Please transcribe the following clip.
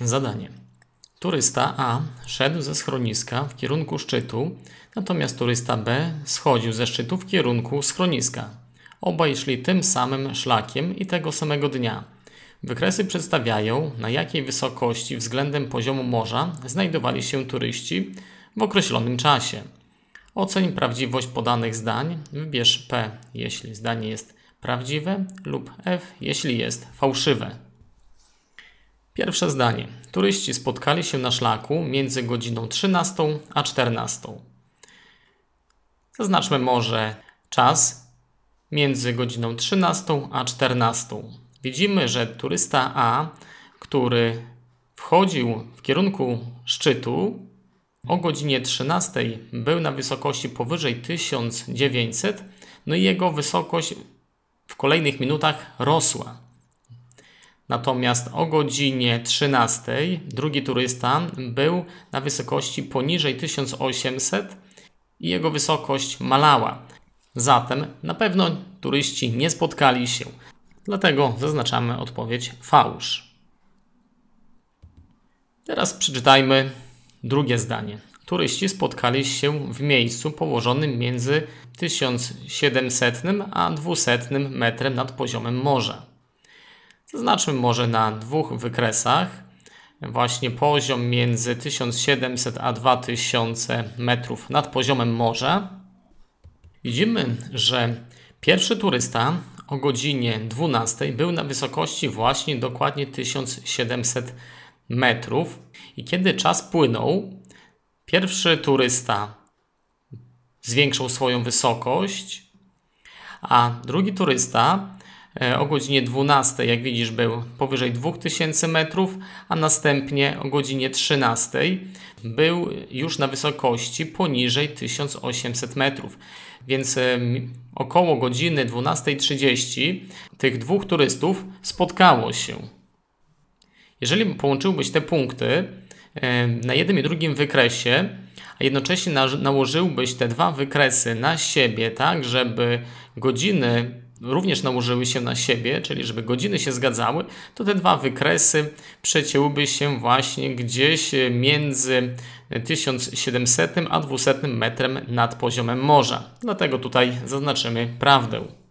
Zadanie. Turysta A szedł ze schroniska w kierunku szczytu, natomiast turysta B schodził ze szczytu w kierunku schroniska. Obaj szli tym samym szlakiem i tego samego dnia. Wykresy przedstawiają, na jakiej wysokości względem poziomu morza znajdowali się turyści w określonym czasie. Oceń prawdziwość podanych zdań. Wybierz P, jeśli zdanie jest prawdziwe, lub F, jeśli jest fałszywe. Pierwsze zdanie. Turyści spotkali się na szlaku między godziną 13 a 14. Zaznaczmy może czas między godziną 13 a 14. Widzimy, że turysta A, który wchodził w kierunku szczytu o godzinie 13 był na wysokości powyżej 1900, no i jego wysokość w kolejnych minutach rosła. Natomiast o godzinie 13 drugi turysta był na wysokości poniżej 1800 i jego wysokość malała. Zatem na pewno turyści nie spotkali się. Dlatego zaznaczamy odpowiedź fałsz. Teraz przeczytajmy drugie zdanie. Turyści spotkali się w miejscu położonym między 1700 a 200 metrem nad poziomem morza. Zaznaczmy może na dwóch wykresach właśnie poziom między 1700 a 2000 metrów nad poziomem morza. Widzimy, że pierwszy turysta o godzinie 12 był na wysokości właśnie dokładnie 1700 metrów i kiedy czas płynął, pierwszy turysta zwiększył swoją wysokość, a drugi turysta E, o godzinie 12, jak widzisz, był powyżej 2000 metrów, a następnie o godzinie 13 był już na wysokości poniżej 1800 metrów. Więc około godziny 12.30 tych dwóch turystów spotkało się. Jeżeli połączyłbyś te punkty na jednym i drugim wykresie, a jednocześnie nałożyłbyś te dwa wykresy na siebie, tak żeby godziny również nałożyły się na siebie, czyli żeby godziny się zgadzały, to te dwa wykresy przecięłyby się właśnie gdzieś między 1700 a 200 metrem nad poziomem morza. Dlatego tutaj zaznaczymy prawdę.